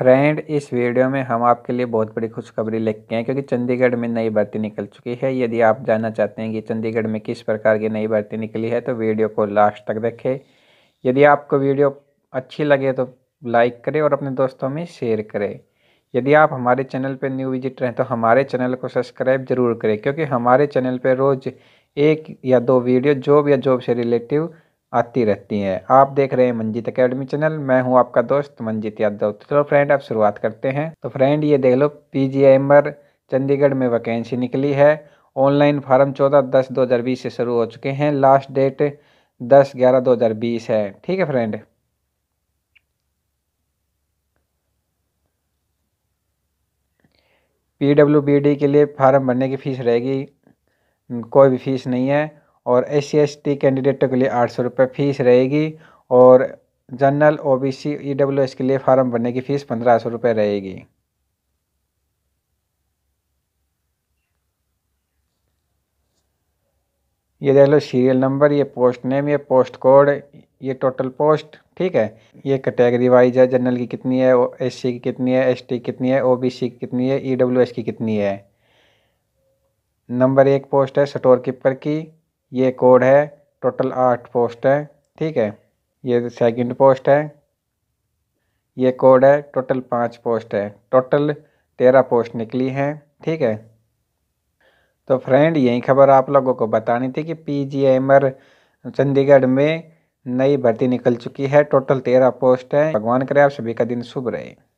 friend इस video में हम आपके लिए बहुत बड़ी खुशखबरी लेके हैं क्योंकि चंडीगढ़ में नई भर्ती निकल चुकी है यदि आप जानना चाहते हैं कि चंडीगढ़ में किस प्रकार की नई भर्ती निकली है तो वीडियो को लास्ट तक देखें यदि आपको वीडियो अच्छी लगे तो लाइक करें और अपने दोस्तों में शेयर करें यदि आप हमारे चैनल पर न्यू विजिटर हैं तो हमारे चैनल को सब्सक्राइब जरूर करें क्योंकि हमारे चैनल पर रोज़ एक या दो वीडियो जॉब या जॉब से रिलेटिव आती रहती हैं आप देख रहे हैं मंजीत अकेडमी चैनल मैं हूं आपका दोस्त मंजीत यादव तो चलो फ्रेंड आप शुरुआत करते हैं तो फ्रेंड ये देख लो पी जी चंडीगढ़ में वैकेंसी निकली है ऑनलाइन फार्म चौदह दस दो हज़ार बीस से शुरू हो चुके हैं लास्ट डेट दस ग्यारह दो हज़ार बीस है ठीक है friend P W B D के लिए फार्म भरने की फ़ीस रहेगी कोई भी फीस नहीं है और एस सी एस टी कैंडिडेटों के लिए आठ सौ रुपये फ़ीस रहेगी और general O B C E W S के लिए फार्म भरने की फ़ीस पंद्रह सौ रुपये रहेगी ये देख लो सीरियल नंबर ये पोस्ट नेम ये पोस्ट कोड ये टोटल पोस्ट ठीक है ये कैटेगरी वाइज है जनरल की कितनी है एस सी की कितनी है एस टी कितनी है ओ बी सी की कितनी है ई डब्ल्यू एस की कितनी है नंबर एक पोस्ट है स्टोर कीपर की ये कोड है टोटल आठ पोस्ट है ठीक है ये सेकंड पोस्ट है ये कोड है टोटल पाँच पोस्ट है टोटल तेरह पोस्ट निकली हैं ठीक है तो फ्रेंड यही खबर आप लोगों को बतानी थी कि पी जी चंडीगढ़ में नई भर्ती निकल चुकी है टोटल तेरह पोस्ट है भगवान करे आप सभी का दिन शुभ रहे